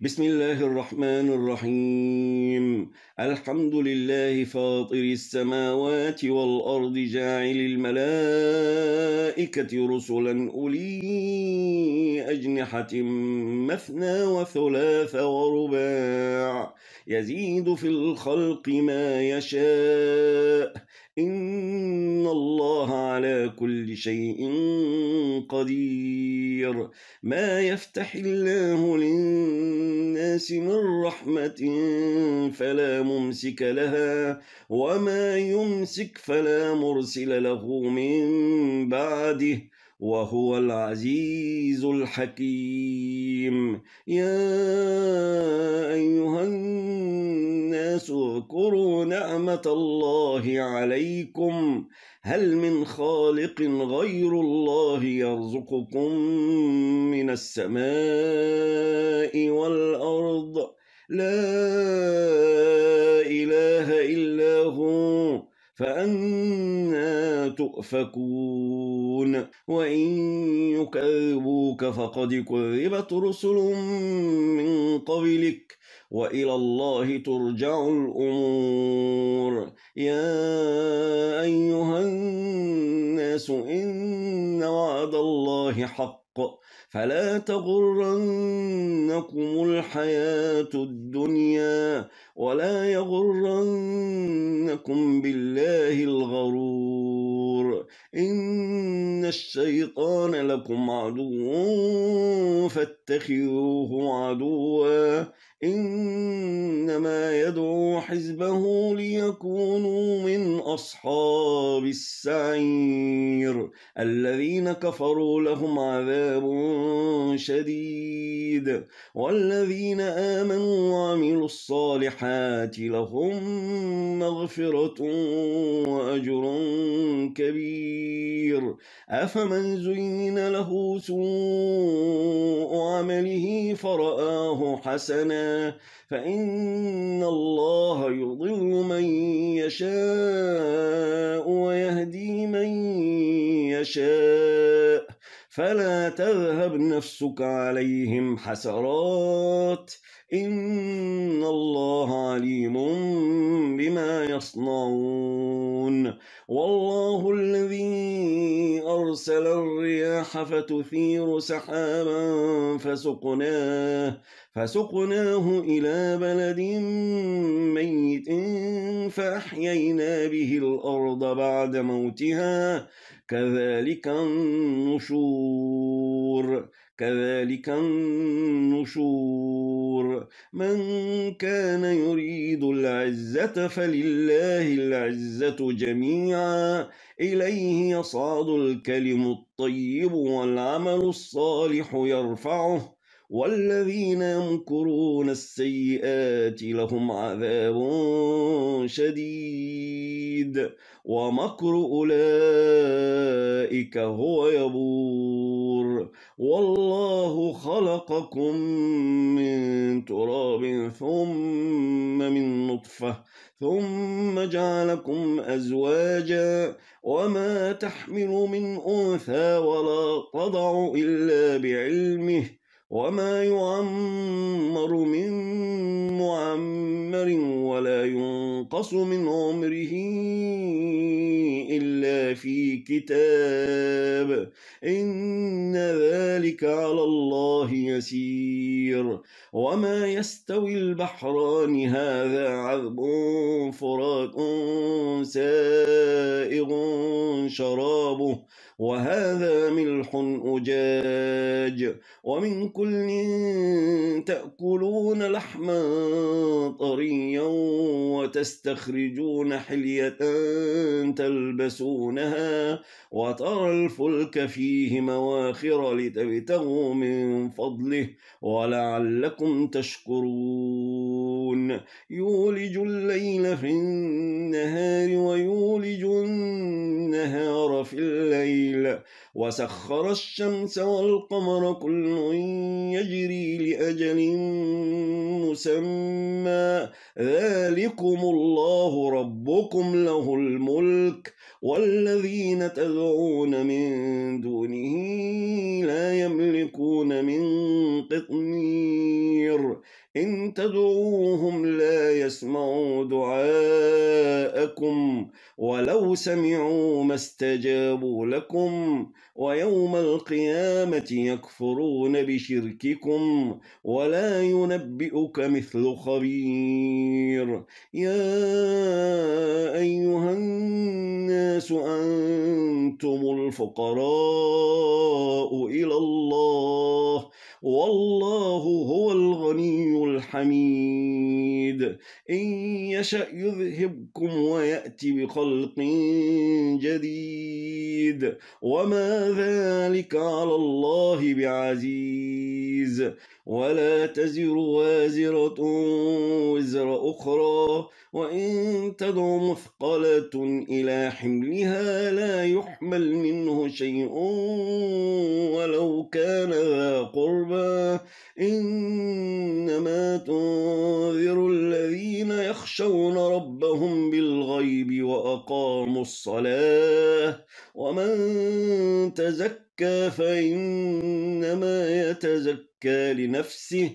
بسم الله الرحمن الرحيم الحمد لله فاطر السماوات والأرض جاعل الملائكة رسلا أولي أجنحة مثنى وثلاث ورباع يزيد في الخلق ما يشاء إن الله على كل شيء قدير ما يفتح الله للناس من رحمة فلا ممسك لها وما يمسك فلا مرسل له من بعده وهو العزيز الحكيم يا أيها الناس اذكروا نعمة الله عليكم هل من خالق غير الله يرزقكم من السماء والأرض لا إله إلا هو فأنا تؤفكون وإن يكذبوك فقد كذبت رسل من قبلك وإلى الله ترجع الأمور يا أيها الناس إن وعد الله حق فلا تغرنكم الحياة الدنيا ولا يغرن لكم بالله الغرور إن الشيطان لكم عدو فاتخذوه عدوا إن إنما يدعو حزبه ليكونوا من أصحاب السعير الذين كفروا لهم عذاب شديد والذين آمنوا وعملوا الصالحات لهم مغفرة وأجر كبير أفمن زين له سوء عمله فرأى الله حسنا فإن الله يضل من يشاء ويهدي من يشاء فلا تذهب نفسك عليهم حسرات إن الله عليم بما يصنعون والله الذي أرسل الرياح فتثير سحابا فسقناه فسقناه إلى بلد ميت فأحيينا به الأرض بعد موتها كذلك النشور كذلك النشور من كان يريد العزة فلله العزة جميعا إليه يصعد الكلم الطيب والعمل الصالح يرفعه والذين يمكرون السيئات لهم عذاب شديد ومكر أولئك هو يبور والله خلقكم من تراب ثم من نطفة ثم جعلكم أزواجا وما تحمل من أنثى ولا تضع إلا بعلمه وما يعمر من معمر ولا ينقص من عمره إلا في كتاب إن ذلك على الله يسير وما يستوي البحران هذا عذب فرات سائغ شرابه وهذا ملح أجاج ومن كل تأكلون لحما طريا وتستخرجون حلية تلبسونها وترى الفلك فيه مواخر لتبتغوا من فضله ولعلكم تشكرون يعلمون يولج الليل في النهار ويولج النهار في الليل وسخر الشمس والقمر كل يجري لأجل مسمى ذلكم الله ربكم له الملك والذين تدعون من دونه لا يملكون من قطمير إن تدعوهم لا يسمعوا دعاءكم ولو سمعوا ما استجابوا لكم ويوم القيامة يكفرون بشرككم ولا ينبئك مثل خبير يا أيها الناس أنتم الفقراء إلى الله والله هو الغني الحميد إن يشأ يذهبكم ويأتي بخلق جديد وما ذلك على الله بعزيز ولا تزر وازرة وزر أخرى وإن تدع مثقلة إلى حملها لا يحمل منه شيء ولو كان ذا قربى إنما تنذر الذين يخشون ربهم بالغيب وأقاموا الصلاة ومن تزكى فإنما يتزكى لنفسه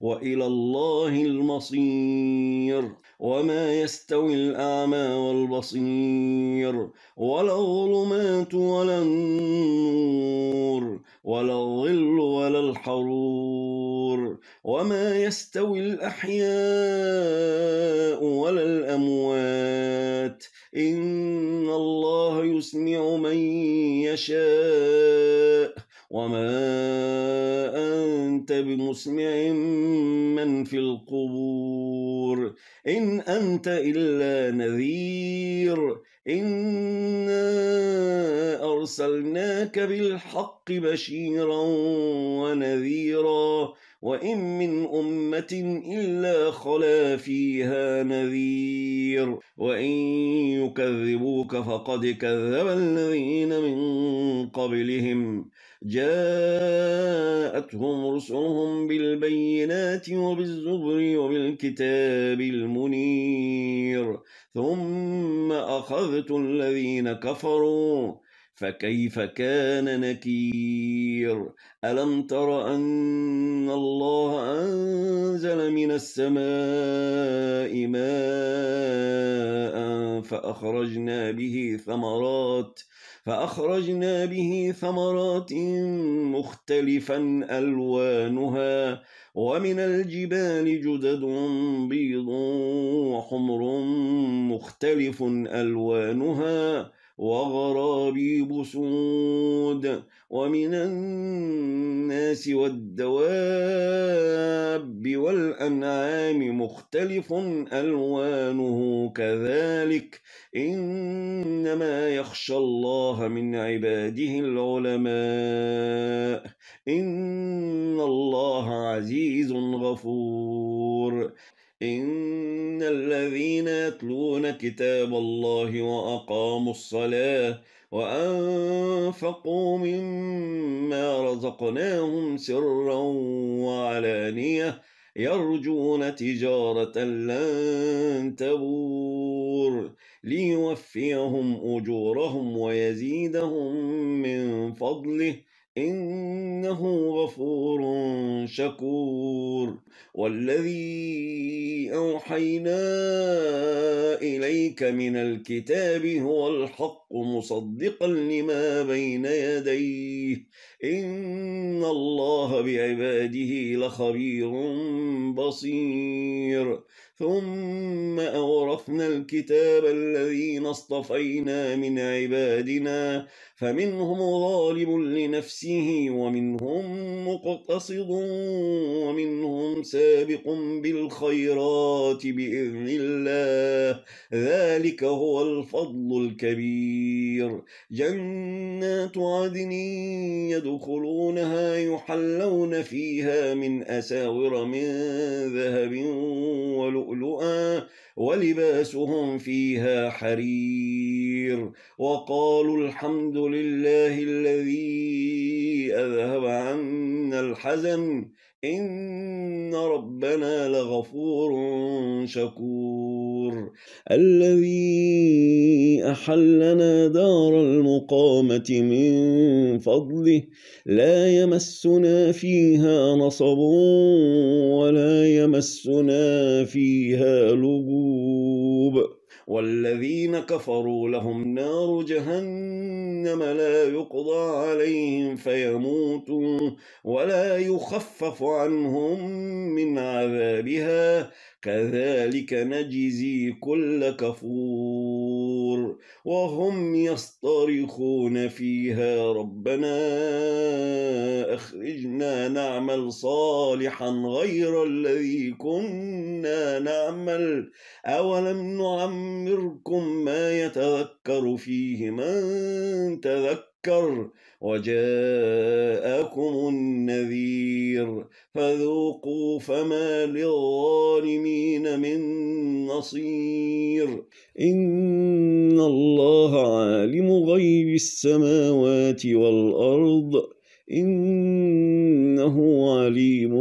وإلى الله المصير وما يستوي الأعمى والبصير ولا الظلمات ولا النور ولا الظل ولا الحرور وما يستوي الأحياء ولا الأموات إن الله يسمع من يشاء وما أنت بمسمع من في القبور إن أنت إلا نذير إنا أرسلناك بالحق بشيرا ونذيرا وإن من أمة إلا خلا فيها نذير وإن يكذبوك فقد كذب الذين من قبلهم جاءتهم رسلهم بالبينات وبالزبر وبالكتاب المنير ثم أخذت الذين كفروا فكيف كان نكير ألم تر أن الله أنزل من السماء ماء فأخرجنا به ثمرات فأخرجنا به ثمرات مختلفا ألوانها ومن الجبال جدد بيض وحمر مختلف ألوانها وغرابيب سود ومن الناس والدواب والأنعام مختلف ألوانه كذلك إنما يخشى الله من عباده العلماء إن الله عزيز غفور إن الذين يتلون كتاب الله وأقاموا الصلاة وأنفقوا مما رزقناهم سرا وعلانية يرجون تجارة لن تبور ليوفيهم أجورهم ويزيدهم من فضله إنه غفور شكور والذي أوحينا إليك من الكتاب هو الحق مصدقا لما بين يديه إن الله بعباده لخبير بصير ثم أورثنا الكتاب الذين اصطفينا من عبادنا فمنهم ظالم لنفسه ومنهم مقتصد ومنهم سابق بالخيرات بإذن الله ذلك هو الفضل الكبير جنات عدن يدخلونها يحلون فيها من أساور من ذهب ولؤلؤا ولباسهم فيها حرير وقالوا الحمد لله الذي أذهب عنا الحزن إن ربنا لغفور شكور الذي أحلنا دار المقامة من فضله لا يمسنا فيها نصب ولا يمسنا فيها لب والذين كفروا لهم نار جهنم لا يقضى عليهم فيموتوا ولا يخفف عنهم من عذابها كذلك نجزي كل كفور وهم يصطرخون فيها ربنا أخرجنا نعمل صالحا غير الذي كنا نعمل أولم نعمركم ما يتذكر فيه من تذكر يذكر وجاءكم النذير فذوقوا فما للظالمين من نصير إن الله عالم غيب السماوات والأرض إنه عليم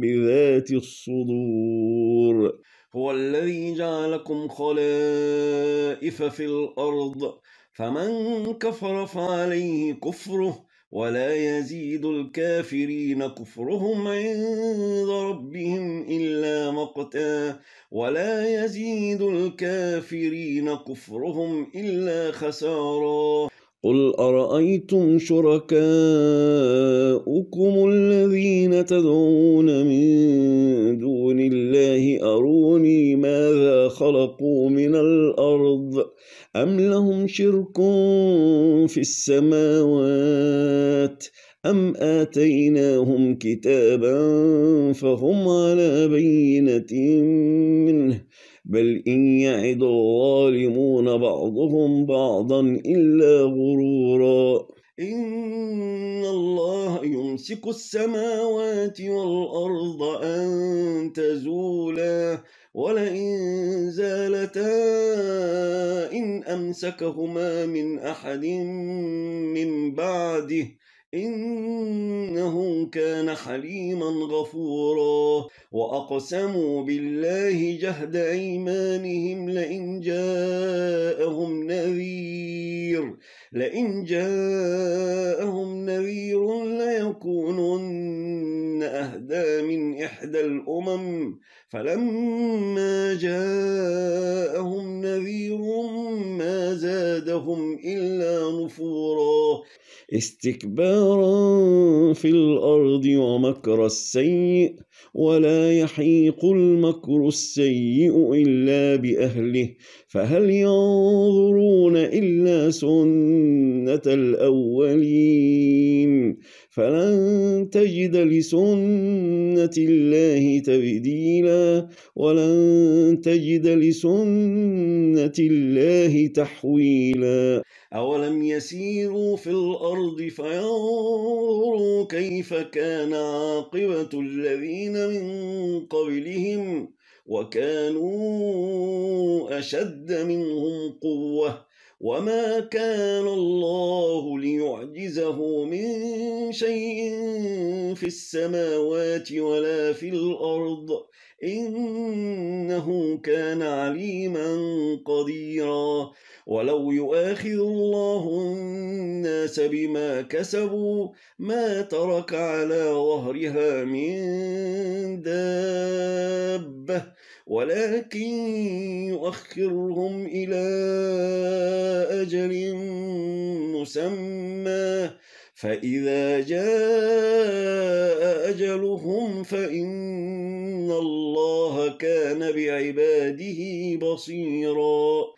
بذات الصدور هو الذي جعلكم خلائف في الأرض فمن كفر فعليه كفره ولا يزيد الكافرين كفرهم عند ربهم إلا مقتا ولا يزيد الكافرين كفرهم إلا خسارا قل أرأيتم شركاءكم الذين تدعون من دون الله أروني ماذا خلقوا من أم لهم شرك في السماوات أم آتيناهم كتابا فهم على بينة منه بل إن يعد الظالمون بعضهم بعضا إلا غرورا إن الله يمسك السماوات والأرض أن تزولا ولئن زالتا إن أمسكهما من أحد من بعده إنه كان حليما غفورا وأقسموا بالله جهد أيمانهم لئن جاءهم نذير لئن جاءهم نذير ليكونن أهدى من إحدى الأمم فلما جاءهم نذير ما زادهم إلا نفورا استكبارا في الأرض ومكر السيء ولا يحيق المكر السيء إلا بأهله فهل ينظرون إلا سنة الأولين فلن تجد لسنة الله تبديلا ولن تجد لسنة الله تحويلا أولم يسيروا في الأرض فينظروا كيف كان عاقبة الذين من قبلهم وكانوا أشد منهم قوة وما كان الله ليعجزه من شيء في السماوات ولا في الأرض إنه كان عليما قديرا ولو يؤاخذ الله الناس بما كسبوا ما ترك على ظهرها من دابة ولكن يؤخرهم إلى أجل مسمى فإذا جاء أجلهم فإن الله كان بعباده بصيراً